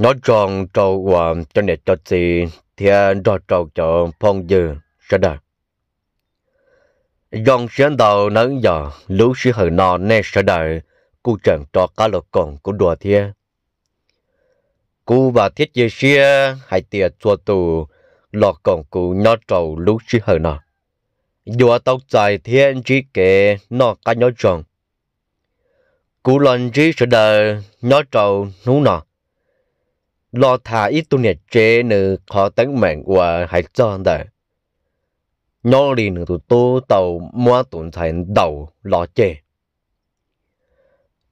nó tròn trâu quả cho nè cho gì thì rõ à, tròn cho phong dư sẽ đà, dòng xuyên đầu nở giờ lũ sư hờ nọ nè sẽ đời cụ trần cho cá lộc còn của đùa thia cú và thiết dây xia hai tiệt chùa tù lọ còn cú nhỏ trâu lũ sư hở nọ dùa tóc dài thiên chỉ kệ nọ cá nhỏ tròn cú lần chỉ sẽ đời nhỏ trâu nú nọ lo thả ít tu nè chế nữ khó tánh mệnh của hải tròn đời nhỏ lì nữ tụ tu tàu mua tụn thành đầu lo chế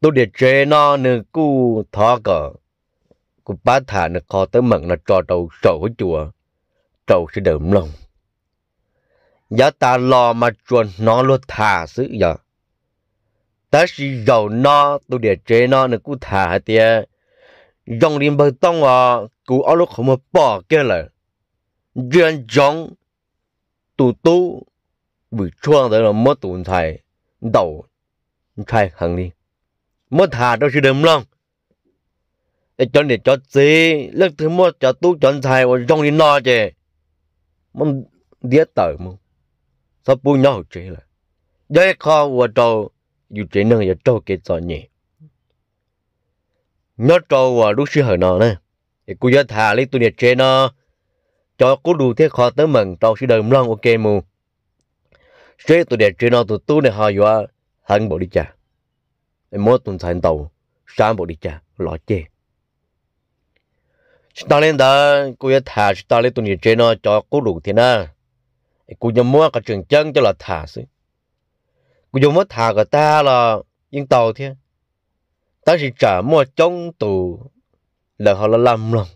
tu nè chế nó nữ cu thọ cờ cu bá thả nữ khó tánh mệnh là trò đầu sổ chùa trầu sẽ đậm lòng giá ta lo mà chuẩn nó luôn thả sự giờ ta chỉ giàu nó tu để chế nó nó cứ thả tia dòng điện bờ tông à cụ ở lúc không mà bỏ kia là, duyên giống tụ tụ bị chuông tới là mất tụn thầy đầu thầy hằng đi mất thà đâu chứ đừng lòng cho để cho gì lúc thứ mất cho tú cho thầy và dòng điện nọ chứ mong đĩa tờ mong sao bu nhau chứ là dây kho và trâu dù chế năng và trâu kia cho nhỉ nhớ trâu và lúc sư hở nọ nè thì cô giờ thả lấy tôi nhiệt chế nó cho cô đủ thế khó tới mừng trâu sư đời mong ok mù chế tôi nhiệt chế nó tôi tu này họ vừa hận bộ đi em mỗi tuần thành tàu sáng bộ đi chả lọ chê ta lên đó cô giờ thả ta lấy tôi nhiệt chế nó cho cô đủ thế nè cô nhớ mua cả trường chân cho là thả xí cô giờ mua thả cả ta là yên tàu thế ta chỉ trả mua trong tù là họ là làm lòng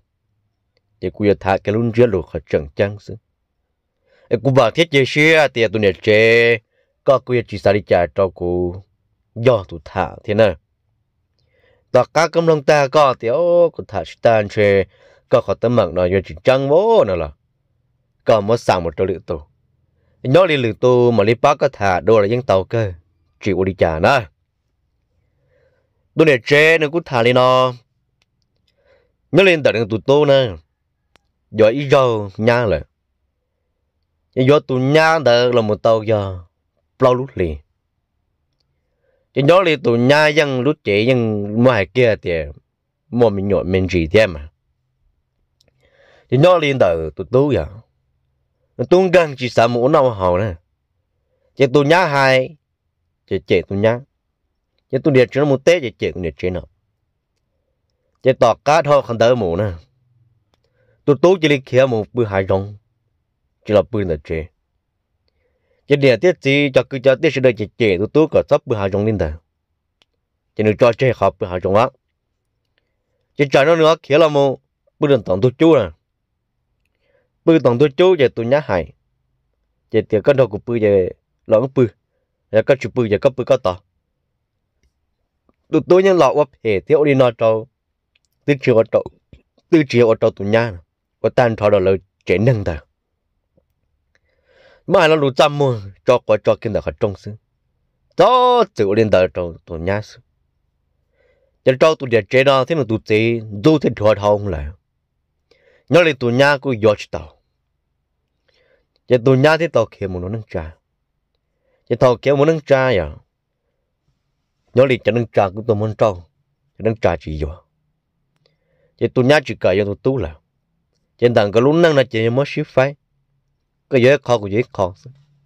thì cô giờ thả cái luôn chưa lụt họ chẳng chăng sự cô bảo thiết chế xe à, thì tụi này chế có cô giờ chỉ xài đi trả cho cô do tụi thả thế nào ta cá công lòng ta có thì ô cô thả tan chế có họ tấm mạng nó giờ chỉ chăng bố nữa là có một sàng một trâu lựu tù nhớ đi lựu tù mà đi bác có thả đồ là dân tàu cơ chịu đi trả nè tôi này chế nó cũng thả lên nó nhớ lên tận tụi tôi nè giờ ít giờ nha là giờ tụi nha đỡ là một tàu giờ bao lút liền chỉ nhớ lên tụi nha dân lút chế dân ngoài kia thì mua mình nhộn mình gì thêm mà chỉ nhớ lên đỡ tụi tôi giờ tôi gần chỉ sợ muốn nào hầu nè chỉ tụi nha hai chỉ chế tụi nha chứ tôi điệt chỉ nó muốn tết vậy chị cũng địa chỉ nào chị tỏ cá thôi không đỡ mù nè tôi tú chỉ đi kia một bữa hai rong chỉ là bữa là chị chị điệt tiết gì cho cứ cho tiết sự đời chị chị tôi tú có sắp bữa hai rong lên đời chị được cho chị học bữa hai rong á chị trả nó nữa kia là mù bữa đừng tổng tôi chú nè à. bữa tổng tôi chú vậy tôi nhá hại chị tiệc cái đầu của bữa vậy lỡ bữa rồi cái chụp bữa vậy các bữa có tỏ tụi tôi nhân lọ qua phe thì ông đi nói trâu tư chiều ở trâu tư chiều ở trâu tụi nhà có tan thọ đó là trẻ nâng ta mà nó lụt trăm mua cho qua cho kia là khỏi trông xứ cho chịu lên đời cho tụi nhà xứ giờ trâu tụi địa trẻ đó thế là tụi chị du thế trò thông lại nhớ lên tụi nhà cứ dọt tàu giờ tụi nhà thế tàu kia muốn nó nâng trà giờ tàu kia muốn nâng trà vậy à nhớ liền cho nên trả cũng tôi muốn trâu cho nên trả chỉ rồi chỉ tôi nhát chỉ cả cho tôi tú là trên thằng cái lún năng là chỉ mới ship phải cái dễ khó cũng dễ khó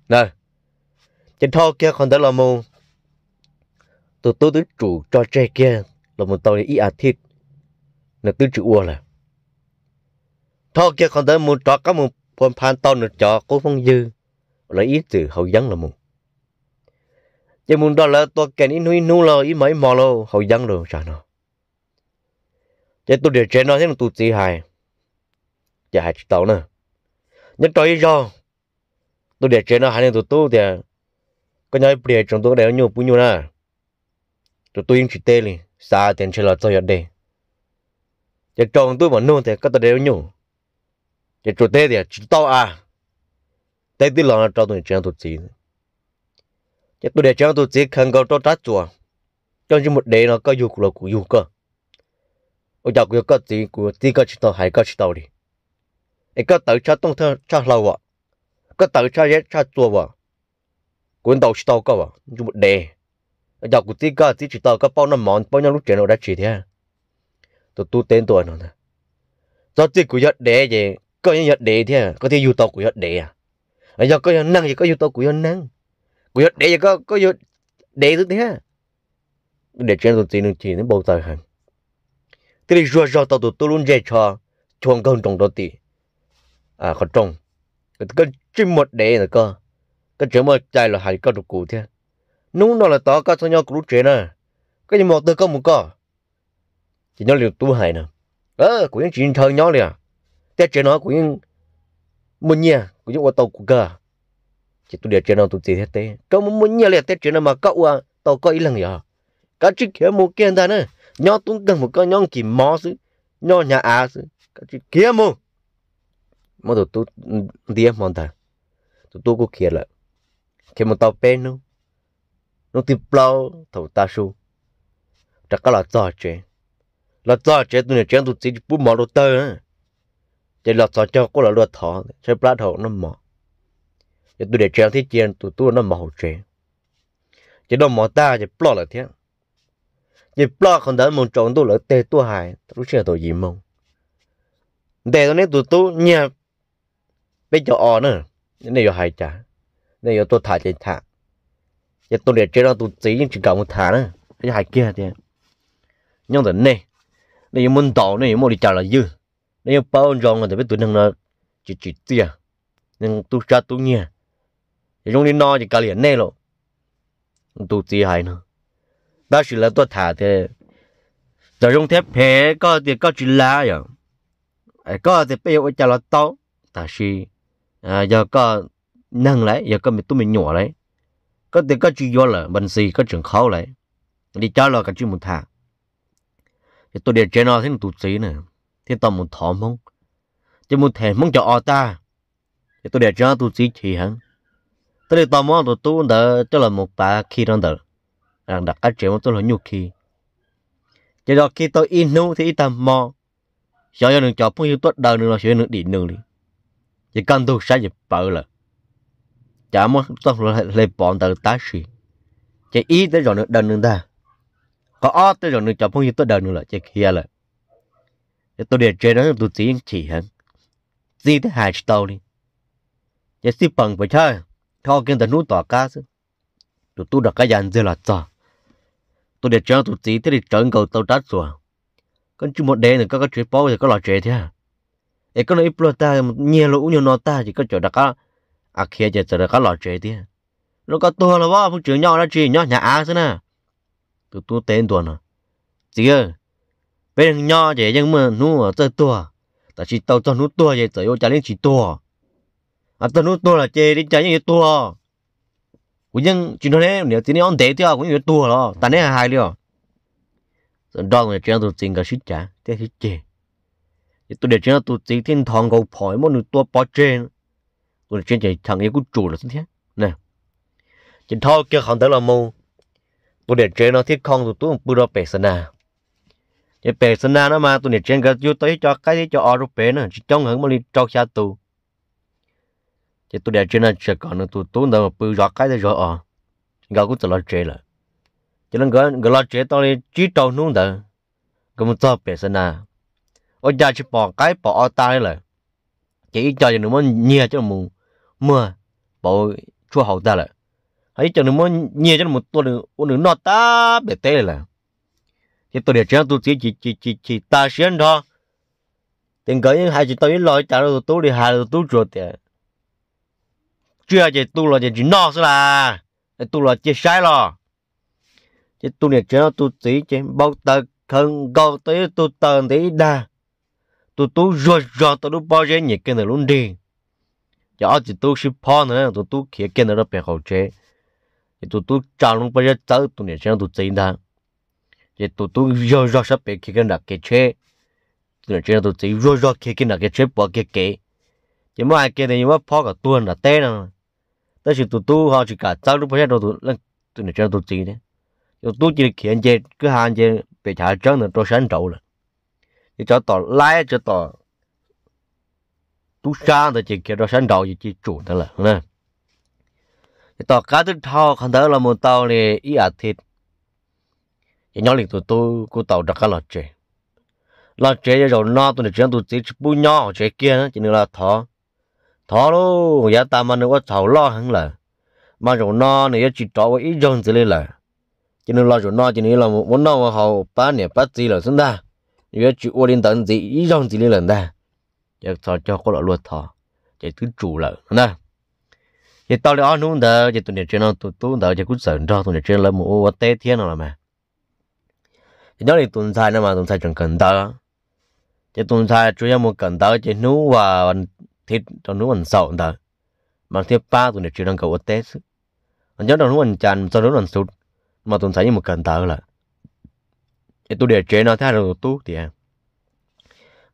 nè trên thau kia còn đó là mù tôi tôi tới chủ cho trẻ kia là một tàu ý à thịt là tôi chịu ua là thau kia còn đó một cho có một phần phan tàu nữa cho cố phong dư là ý từ hậu dân là một giờ muốn đó là tôi kén ít nuôi nu lâu ít mấy mò lâu hậu dân rồi sao nó giờ tôi để trẻ nó thế là tôi chỉ hài giờ hài tàu nữa, nhất tôi do tôi để trẻ nó hai nên tôi tu thì có nhau để trong tôi đéo nhiều bún nhiều nè tôi tôi yên chỉ tê đi, xa tiền chơi là tôi nhận đây giờ trong tôi mà nuôi thì có tôi đéo nhiều giờ chủ tê thì chỉ tao à tê tí lo nó cho tôi chuyện tôi chỉ chứ tôi để cho tôi chỉ cần cầu cho trát chùa cho như một đề nó có dục là của dục cơ ở dọc cái có gì của tí có chỉ tàu hay có chỉ tàu đi để có tới cho tông thơ cho lâu à có tới cho dễ cho chùa à cuốn tàu chỉ tàu cơ à như một đề ở dọc của tí có tí chỉ tàu có bao năm món bao nhiêu lúc chuyện nó đã chỉ thế tôi tu tên tuổi nó nè do tí của giật đề gì có những đề thế à? có thể dù tàu của giật đề à ở dọc có năng gì có dù tàu của năng กูยศเดี๋ยวก็ก็ยศเดี๋ยวตัวเนี้ยเดี๋ยวเชื่อตัวจีนจีนบอกใจหันตีนี้ชัวชัวตัวตัวตัวลุ่นเจชอชวนกันตรงตัวตีอ่าเขาตรงก็จิ้มหมดเดี๋ยวก็ก็เจอมาใจเราหายก็ถูกกูเท่านู้นนั่นแหละต่อก็ทยอยกูรู้เจนะก็ยังมองตัวก็มึงก็ chỉ nhớ liệu tu hại nè ờ của những chuyện thơ nhớ liền à. thế chuyện nó của những muốn nha của những ô tô của cơ chỉ tôi để chuyện nào tôi chỉ hết thế trong một muốn nhiều liệt thế chuyện nào mà cậu à tao có ý lần giờ cái chuyện kia một kia ta nữa nhỏ tung gần một con nhon kỳ mò chứ, nhỏ nhà à chứ, cái chuyện kia mù mà tôi tôi ừ, đi mòn ta tôi tôi có kia là, khi mà tao bên nó nó tiếp lao thầu ta su chắc có là cho chuyện là cho chuyện tụi này chuyện tụi chỉ bút mò đồ tơ chỉ là cho cho có là luật thọ chơi plát thọ nó mỏ giờ tôi để treo thế chiến tôi tôi nó màu chế chỉ đâu mỏ ta chỉ plot là thế chỉ plot còn đỡ một trộn tôi là tê tôi hại tôi chưa tôi gì mông. để tôi nên tôi tôi nhà bây giờ ở nữa nên giờ hại trả nên giờ tôi thả chỉ thả giờ tôi để treo nó tôi chỉ nhưng chỉ cầm một thả nữa cái hại kia thế nhưng từ này nên muốn đào nên muốn đi trả là dư nên bao nhiêu rồi thì biết à. tôi tụi là chỉ chỉ tiền nên tôi cha tôi nghe trong đi no chỉ cả liền nè lộ tụt chi hay nữa đó chỉ là tôi thả thế giờ trong thép phe có thì có chỉ lá rồi có thì bây giờ cho nó to ta si à giờ có nâng lại giờ có mình tụi mình nhỏ lại có thì có chỉ vô là mình gì có trường khó lại đi cho là cái chuyện một thả thì tôi để trên nó thấy tụt xí nè thế tao một thỏ mông chứ một thẻ mông cho o ta thì tôi để cho tụt xí chỉ hẳn tôi đi tò mò tôi tu đỡ cho là một bà khi đó đỡ rằng đặt cái chuyện mà tôi là nhục khi giờ đó khi tôi in nu thì tò mò giờ giờ đừng cho phong yêu tốt đời đừng là chuyện đừng đi đường đi chỉ cần tôi sai dịp bỡ là chả muốn tôi là lấy bọn tờ tá gì chỉ ý tới rồi nữa đừng đừng ta có ó tới rồi nữa cho phong yêu tốt đời nữa là chỉ kia là tôi để chơi đó tôi tiếng chỉ hẳn gì tới hai tàu đi chỉ xí bằng phải chơi thao kiến tận nút tỏ cá chứ tụi tôi đã cái dàn dưa là cho tôi để cho tụi tí thế thì trơn cầu tàu trát rồi con chú một đêm thì có cái chuyện bao thì có lò chuyện thế à ấy có nói ít ta nhiều lũ nhiều nó ta chỉ có chỗ đặt cá à kia chỉ chỗ đặt cá lò chuyện thế à? nó có to là bao không chuyện nhau đó chuyện nhỏ nhà á thế nè tụi tôi tên tuần à chị ơi bên nhau vậy nhưng mà nó ở chơi tua ta chỉ tàu cho nó tua vậy trời ơi chả lên chỉ tua à tôi nói tôi là chơi đi chơi như tôi cũng nhưng chuyện đó này nếu tiếng ông thì tiêu cũng như tôi rồi tại nên hai điều đó là chuyện tôi tin cái shit chả thế shit chê tôi để chuyện tôi tin thiên thằng cầu phổi một người tôi bỏ chơi, tôi chơi chơi thằng ấy cũng chủ là thế nè chuyện thao kêu không tới là mù tôi để chơi nó thiết không tôi tôi bự đó bể sơn à cái bể sơn à nó mà tôi để chơi cái chú tới cho cái cho ở rồi bể nữa chỉ trong hứng mà đi cho xa tù thì tôi để trên nó chờ còn nữa tôi tốn đâu bự rõ cái đó rồi à gạo cũng tự lo chơi là cho nên gỡ gỡ lo chơi tao đi chỉ trâu nung đó cái một tao bể sân à ở nhà chỉ bỏ cái bỏ ở ta đấy là chỉ cho cho nó muốn nhia cho mù mưa bỏ chua hậu ta là ấy cho nó muốn nhia cho một tôi được ôn được nó ta bể tê là thì tôi để trên tôi chỉ chỉ chỉ chỉ chỉ ta xuyên thôi tiền gỡ những hai chị tôi lo trả rồi tôi đi hai rồi tôi chuột tiền chưa chỉ tu là chỉ no xí là tu là chỉ sai lo chỉ tu này chỉ nó tu chỉ chỉ bao tờ không gò tới tu tờ thì đa tu tu rồi rồi tu lúc bao giờ nhỉ cái này luôn đi giờ chỉ tu ship pho nữa tu tu kia cái này nó bị hậu chế chỉ tu tu trả luôn bao giờ tới tu này chỉ nó tu chỉ đa chỉ tu tu rồi rồi sắp bị kia cái này cái chế tu này chỉ nó tu chỉ rồi rồi kia cái này cái chế bỏ cái cái, chỉ mua cái này nhưng mua pho cả tuần là tê nào tới sự tụt tu họ chỉ cả sau lúc bây giờ tụt lên tụi nó chơi tụt gì đấy tụt tu chỉ khiến chơi cứ hàng chơi bị trả trơn là tôi sáng trậu rồi thì cho tỏ lái cho tỏ tu sang thì chỉ kia tôi sáng trậu chỉ chủ đó là nè thì tỏ cá thứ thao không thấy là một tàu này ý à thịt thì nhỏ liền tụi tôi cô tàu đặt cái lọt chơi lọt chơi rồi nó tụi nó chơi tụi chỉ bu nhỏ chơi kia chỉ nữa là thọ thọ lô giá ta mà nó có thầu lo hẳn là mà chỗ nó này chỉ trọ với ít dân gì lên là cho nên lo chỗ nó cho nên là muốn nó mà họ ba nè ba gì là chúng ta nếu chỉ ô đến tận gì ít dân gì lên là ta giờ thọ cho có loại luật thọ chỉ cứ chủ là nè thì tao lại ăn uống đó thì tụi này chuyện nó tụi tụi đó thì cũng sợ cho tụi này chuyện là mua tê thiên nào mà thì đó là tuần sai nữa mà tuần sai chẳng cần đó thì tuần sai chủ yếu một cần đó chỉ nú và thiết cho nó còn sợ tờ mà thiết ba tụi này chỉ đang cầu ớt tết anh nhớ đâu nó còn chán sau đó còn sụt mà tụi thấy như một cần tờ là thì tôi để chế nó thay rồi tú thì em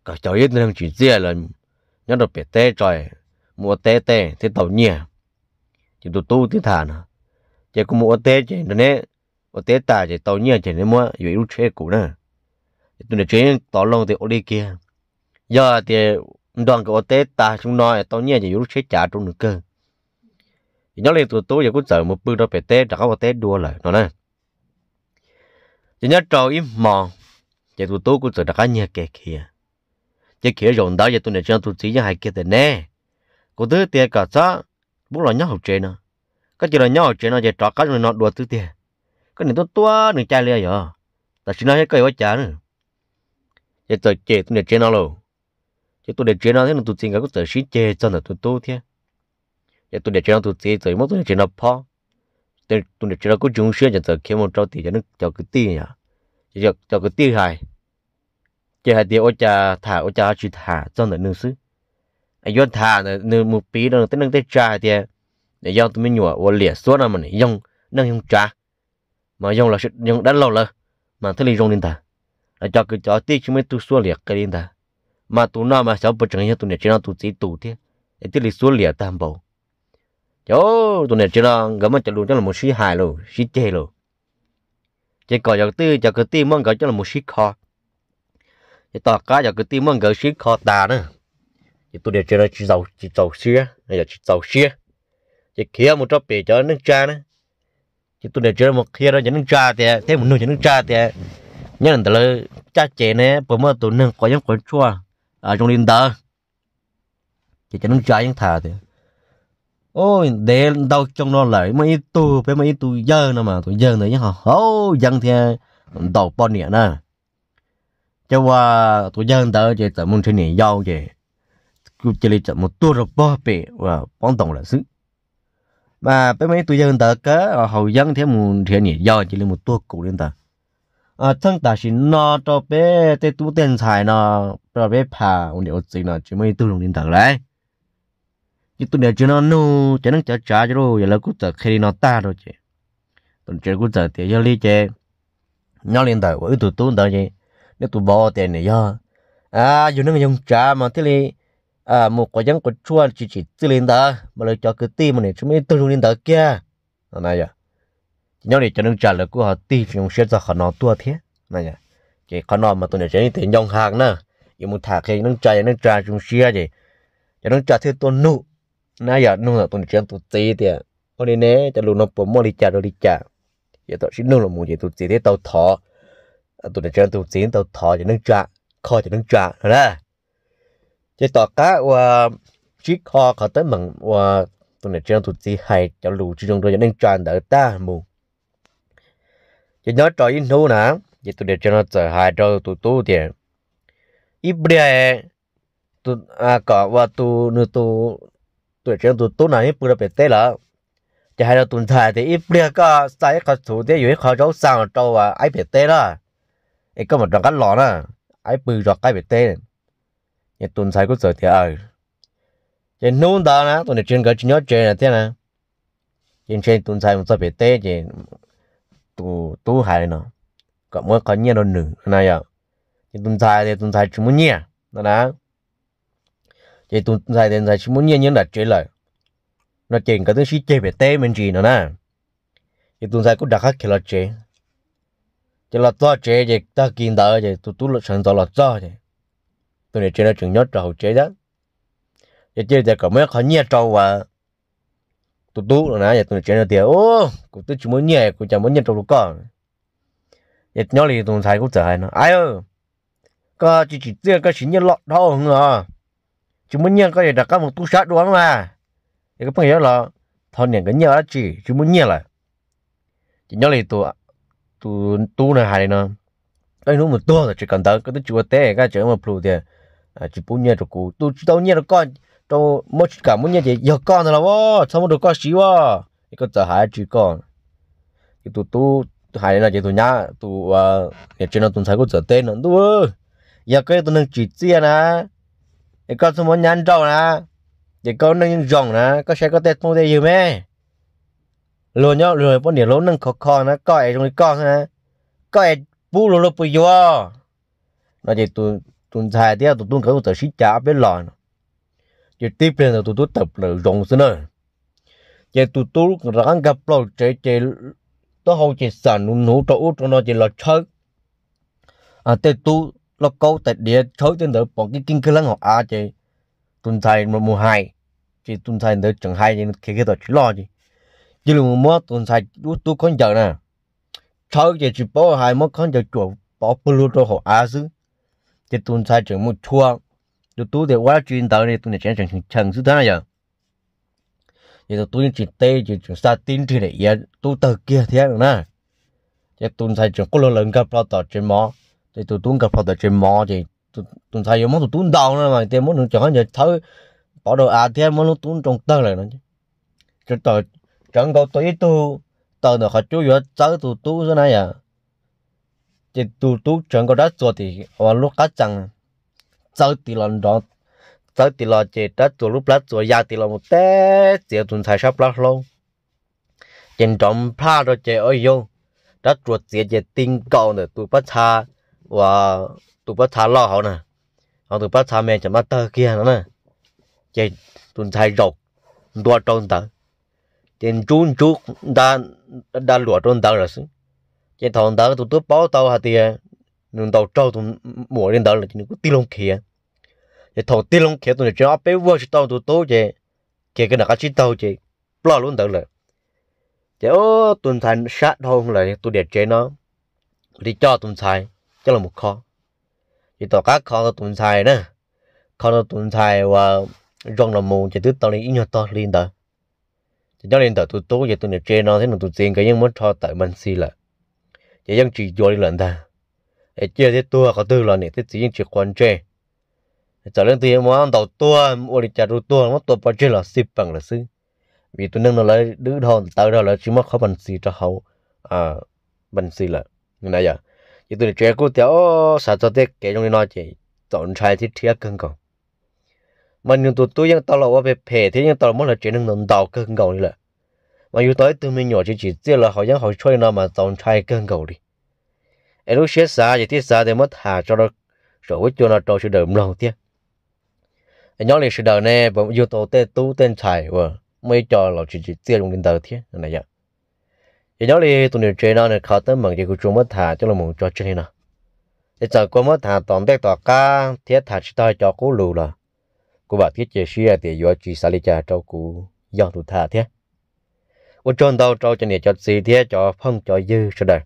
cả cháu ít đang chỉ riêng là nhớ được biết tết trời mua tết tết thì tàu nhẹ thì tôi tu thì thả nó chỉ có mua tết chỉ nó nè ở tết ta chỉ tàu nhẹ chỉ nên mua dù ít chế cũ nè tôi để chế tàu lòng thì ở đi kia giờ thì đoàn cái ô tê ta chúng nói tao nhẹ chỉ lúc chết trả trong nửa cơ nhớ lên tụi tôi giờ cũng sợ một bữa đó phải tê đã có ô tê đua lại nó nè chỉ nhớ trâu im mòn giờ tụi tôi cũng sợ đã có nhẹ kẹt kia giờ kia rồi đó giờ tôi này cho tôi chỉ cho hai kia thế nè cô thứ tiền cả xã, bố là nhớ học chơi nữa các chị là nhớ học chơi nó giờ trả các người nó đua thứ tiền cái này tôi tua đừng chạy liền giờ à. ta chỉ nói cái cây quá chả nữa giờ tôi chơi tôi này chơi nó luôn chứ tôi để chuyện nào thế là tôi xin cả cũng sợ xí chê cho là tôi tu thế để tôi để chuyện nào tôi xin rồi mất tôi để chuyện nào po để tôi để chuyện nào có chúng xưa cho tôi kiếm một trâu thì cho nó cho cái tiền nhỉ cho cho cái tiền hài chơi hai tiền ô cha thả ô cha chỉ thả cho nó nương xứ anh yon thả là nương một pí nó tới nương tới trà thì à. để yon tôi mới nhủa ô lìa xuống là mình dùng nương dùng trà mà dùng là dùng đã lâu rồi mà thấy li yon lên ta cho cái cho tiền chúng mới tu xuống liệt cái lên ta mà tụi nó mà sao bớt chẳng nhớ tụi này chỉ là tụi chỉ tụi thế để tí lì số lẻ tam bảo. chỗ tụi này chỉ là gỡ mà chả luôn cho là một sĩ hài luôn sĩ chế luôn chỉ có giờ tư giờ cái tư mong gỡ chỉ là một sĩ khó chỉ tao cá giờ cái tư mong gỡ sĩ khó ta nữa chỉ tụi này chỉ là chỉ giàu chỉ giàu xía giờ chỉ giàu xía chỉ kia một trăm bể cho nước cha nữa chỉ tụi này chỉ là một kia đó cho nước cha thì thế một nửa cho nước cha thì nhớ là cha chế này bữa mà tụi nương có những con chua à trong điện tờ chỉ cho nó trái những thà thì ôi để đâu trong nó lại mấy tu phải mấy tu dơ nữa mà tụi dơ nữa chứ họ ô dân thì đầu bò nè nè cho qua tụi dơ tớ chỉ tớ muốn chơi nè giàu chỉ cứ chỉ lấy tớ một tu rồi bao bể và bóng tổng là sức mà mấy mấy tụi dân tớ cớ hầu dân thế muốn chơi nè giàu chỉ lấy một tu cụ lên tớ à thằng ta chỉ nó cho bé để tu tiền xài nó cho bé phá, ông điều gì nó chỉ mới tu lùng điện tử đấy chứ tu điều chỉ nó nu chỉ nó trả trả cho rồi giờ là cũng tờ khi nó ta rồi chứ tuần chơi cũng tờ tiền cho lý chứ nó điện tử của tụ tu tờ gì nếu tụ bỏ tiền này do à dù nó dùng trả mà thế li à một quả giống của chua chỉ chỉ tu điện tử mà lại cho cái tim mà này chúng mới tu lùng điện tử kia nó này vậy nhau này cho nên trả lời của họ ti chúng sẽ cho họ nó tua thế này cái chỉ họ nó mà tôi này sẽ thì nhông hàng nữa yêu muốn thả cái nâng trả nâng trả chúng sẽ gì cho nâng trả thì tôi nụ nãy giờ nụ là tôi này sẽ tôi ti thì ở đây nè cho luôn nó bỏ mua đi trả rồi đi trả giờ tôi sẽ nụ là muốn gì tôi chỉ thế tao thọ à, tôi này sẽ tôi chỉ tao thọ cho nâng trả kho cho nâng trả rồi đó chỉ tao cá và chỉ kho họ tới mừng và tôi này sẽ tôi chỉ hay cho lù chỉ trong đó cho nâng trả đỡ ta mù chỉ nhớ cho yên thu nè chỉ tôi để cho nó trở hại cho tôi tu tiền ít bia tôi à có và tôi nữa tôi tôi cho tôi tu này bữa bé tê là chỉ hai là tụi thay thì ít bia có sai cả thủ thế yếu khó cháu sang cho và ai bé tê đó ấy có một đoạn cắt lọ nè ai bự rồi cái bé tê nhà tụi sai cũng sợ thì ờ chỉ nôn đó nè tôi để chuyên cái chuyên nhớ chơi này thế nè trên trên tụi sai một số bé tê chỉ tu tu hại nó có mỗi có nhiều đồ nữ này à tuần sai thì tuần sai chỉ muốn nhiều đó đó tuần sai thì sai chỉ muốn nhiều nhưng đặt chơi lại nó chỉ có thứ gì chơi về té mình gì nữa nè thì tuần sai cũng đặt hết là chơi chỉ là to chơi thì ta kiến đỡ thì tu tu là sẵn to là to thì tôi này chơi nó chừng nhót rồi chơi đó thì chơi thì có mấy khó nhiều trâu và tụt tụt rồi nãy giờ tụi chơi nó tiền ô cũng tụi chúng muốn nhẹ cũng chẳng muốn nhận trong lúc con giờ nhỏ thì tụi thầy cũng trời nó ai ơi có chỉ chỉ tiền có chỉ nhận lọt đâu không à chỉ muốn nhận có thể đặt các một tu sát đúng không mà thì các bạn hiểu là thằng nhận cái nhớ chỉ chúng muốn nhận là chỉ nhỏ thì tụi tụi tu này hay nó cái nó một tu rồi chỉ cần tới cái tụi chúa té cái chuyện mà phù thì à, chỉ muốn nhận rồi cụ tụi tao nhận được con trong mỗi cả mỗi nhà chị giờ con rồi đó sao mà được con xíu à cái con giờ hai chỉ con cái tụ tụ hai là chị nhá tụ à nhà nó tụ thấy có giờ tên nữa tụ giờ cái tụ nâng chỉ tia nè cái con sao mà nhăn trâu nè cái con nâng rồng nè có sẽ có tết mua đây gì mẹ lừa nhau lừa bọn nhà lớn nâng khó khó nè coi trong cái con nè coi bu lô lô bùi vô nó chỉ tụ tụ thay tiếc tụ tụ cái tụ xí chả biết lòn chỉ tiếp theo là tụi tôi tập là rộng xin nữa chỉ tụi tôi ráng gặp lâu chỉ chỉ tôi hầu chỉ sản nụ nụ cho cho nó chỉ là chơi à tê tu nó câu tại địa chơi trên đó bọn cái kinh cơ lắm họ à chỉ tuần thầy một mùa hai chỉ tuần thầy đó chẳng hai thì khi cái đó chỉ lo gì chỉ là mua tuần thầy út tôi con giờ nè à. chơi chỉ chỉ bỏ hai mất con giờ chuột bỏ bulu cho họ à chứ chỉ tuần thầy chỉ một chuông. 就都得我军到呢，都得全城城市他呀。也就都只 tay chỉ chỉ sa tin thì này, 也都得 kia thế nè. Chỉ sai chỉ có lần gặp lao tàu trên mỏ, thì tụi tuần gặp lao tàu trên mỏ thì tuần sai muốn tụi tuần đầu nữa mà, thì muốn được chẳng hạn thấu bỏ đồ à thế muốn tuần trong tơ lại nữa chứ. Chỉ chẳng có tới tu tờ nữa họ chú vô tới tụi tu thế này à. Chỉ tụi tu chẳng có đất rồi thì họ lúc cá chẳng 走地了着，走地了这这走路不做压地了么？得这种才少不喽。人种怕着这哎呦，这做这这顶高呢，都不差哇，都不差老好呢，然后都不差没什么得见了呢，这种才肉多重的，人种种那那落重的了是，这同的都都包到下的。nung đầu trâu tụng mùa lên đó là chỉ có tiêu lông kia vậy thằng tiêu lông kia tụi nó chỉ áp bé vua chỉ tao tụi tôi vậy kia cái nào cái chỉ tao vậy lo luôn đó là cái ô tuần thành sát thôn lại tụng đẹp chế nó đi cho tuần thành chắc là một kho vậy tao các kho tụng thành nè kho tụng thành và rong là mù chỉ tụi tao lên ít nhau to lên đó chỉ cho lên tao tụi tôi vậy tụi nó chế nó thế là tụi tiền cái những món cho tại mình xí là cái dân chỉ vô đi lần ta để chia cái tua có tư là nè cái chỉ chỉ quan trọng trở lên tiền mà ăn đầu tua mua đi chặt ruột tua mất tua bao là xịp bằng là xứ vì tôi nâng nó lấy đứa đòn tao đó là chỉ mất khó bằng xì cho hậu à bằng xì là như này giờ thì tôi trẻ cô tiểu sao cho tết kể trong nó chỉ tổn trai thì thiệt cưng còn mà nhưng tôi tôi vẫn tao là về phe thế nhưng tao mất là chuyện nâng đầu cưng còn đi là mà yếu tới tôi mình nhỏ chỉ chỉ tiếc là họ vẫn họ chơi nó mà tổn trai cưng còn đi em lúc xếp xa vậy tiết xa thì mất hà cho nó rồi với cho nó trâu sự đời lâu tiếc nhớ lịch sự đời này bọn yêu tổ tên tu tên thầy và mấy trò là chỉ chỉ tiêu trong đời thế này vậy thì nhớ lịch tụi này chơi nó này khó tới mừng thì cứ chung mất thà cho là mừng cho chơi nè thì chờ cô mất thà tóm tết tòa ca thiết hà chỉ tay cho cô lù là cô bảo thiết chế xia thì do chỉ xả lý trà cho cô do tụi thà thế cô trôn đâu cho cho này cho gì thế cho phong cho dư sự đời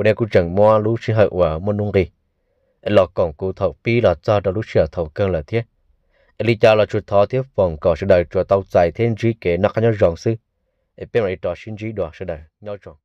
của đây cũng chẳng mua lũ chỉ hậu và mua nung gì lọ cổng cụ thầu pi là cho đó lũ sửa thầu cơn là thiết lý cha là chuột thọ tiếp phòng cỏ sẽ đời cho tàu dài thêm trí kế nó khá nhau rộng sư bên này trò sinh trí đó sẽ đời nhau rộng